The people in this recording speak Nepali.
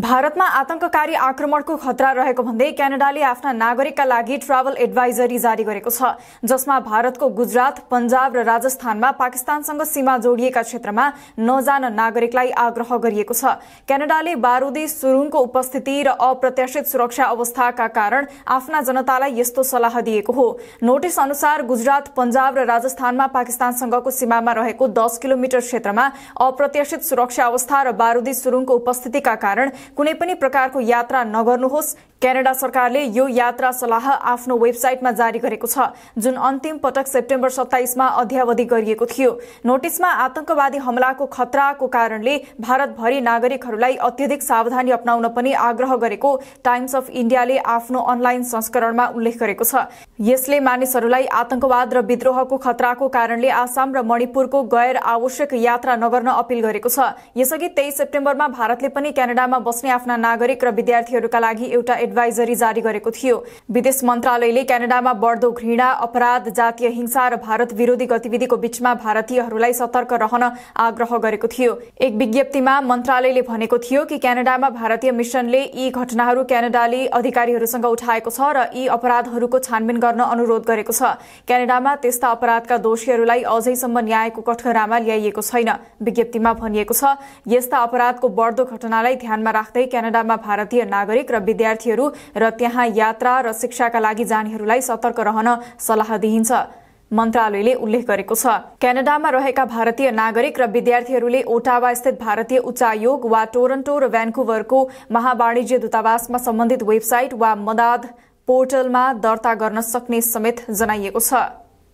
भारतमा आतंककारी आक्रमणको खतरा रहेको भन्दै क्यानाडाले आफ्ना नागरिकका लागि ट्राभल एडभाइजरी जारी गरेको छ जसमा भारतको गुजरात पञ्जाब र राजस्थानमा पाकिस्तानसँग सीमा जोडिएका क्षेत्रमा नजान नागरिकलाई आग्रह गरिएको छ क्यानाडाले बारूदी सुरुङको उपस्थिति र अप्रत्याशित सुरक्षा अवस्थाका कारण आफ्ना जनतालाई यस्तो सल्लाह दिएको हो नोटिस अनुसार गुजरात पञ्जाब र राजस्थानमा पाकिस्तानसँगको सीमामा रहेको दस किलोमिटर क्षेत्रमा अप्रत्याशित सुरक्षा अवस्था र बारूदी सुरुङको उपस्थितिका कारण कुनै पनि प्रकारको यात्रा नगर्नुहोस् क्यानाडा सरकारले यो यात्रा सल्लाह आफ्नो वेबसाइटमा जारी गरेको छ जुन अन्तिम पटक सेप्टेम्बर सत्ताइसमा अध्यावधि गरिएको थियो नोटिसमा आतंकवादी हमलाको खतराको कारणले भारतभरि नागरिकहरूलाई अत्यधिक सावधानी अप्नाउन पनि आग्रह गरेको टाइम्स अफ इण्डियाले आफ्नो अनलाइन संस्करणमा उल्लेख गरेको छ यसले मानिसहरूलाई आतंकवाद र विद्रोहको खतराको कारणले आसाम र मणिपुरको गैर आवश्यक यात्रा नगर्न अपील गरेको छ यसअघि तेइस सेप्टेम्बरमा भारतले पनि क्यानाडामा बस्ने आफ्ना नागरिक र विद्यार्थीहरूका लागि एउटा एडभाइजरी जारी गरेको थियो विदेश मन्त्रालयले क्यानाडामा बढ्दो घृणा अपराध जातीय हिंसा र भारत विरोधी गतिविधिको बीचमा भारतीयहरूलाई सतर्क रहन आग्रह गरेको थियो एक विज्ञप्तिमा मन्त्रालयले भनेको थियो कि क्यानाडामा भारतीय मिशनले यी घटनाहरू क्यानाडाली अधिकारीहरूसँग उठाएको छ र यी अपराधहरूको छानबिन गर्न अनुरोध गरेको छ क्यानाडामा त्यस्ता अपराधका दोषीहरूलाई अझैसम्म न्यायको कठघरामा ल्याइएको छैन विज्ञप्तिमा भनिएको छ यस्ता अपराधको बढ्दो घटनालाई ध्यानमा राख्दै क्यानाडामा भारतीय नागरिक र विद्यार्थीहरू र त्यहाँ यात्रा र शिक्षाका लागि जानेहरूलाई सतर्क रहन सल्लाह दिइन्छ मन्त्रालयले उल्लेख गरेको छ क्यानाडामा रहेका भारतीय नागरिक र विद्यार्थीहरूले ओटावा स्थित भारतीय उच्चायोग वा टोरन्टो र भ्यान्कुभरको महावाणिज्य दूतावासमा सम्बन्धित वेबसाइट वा मदाद पोर्टलमा दर्ता गर्न सक्ने समेत जनाइएको छ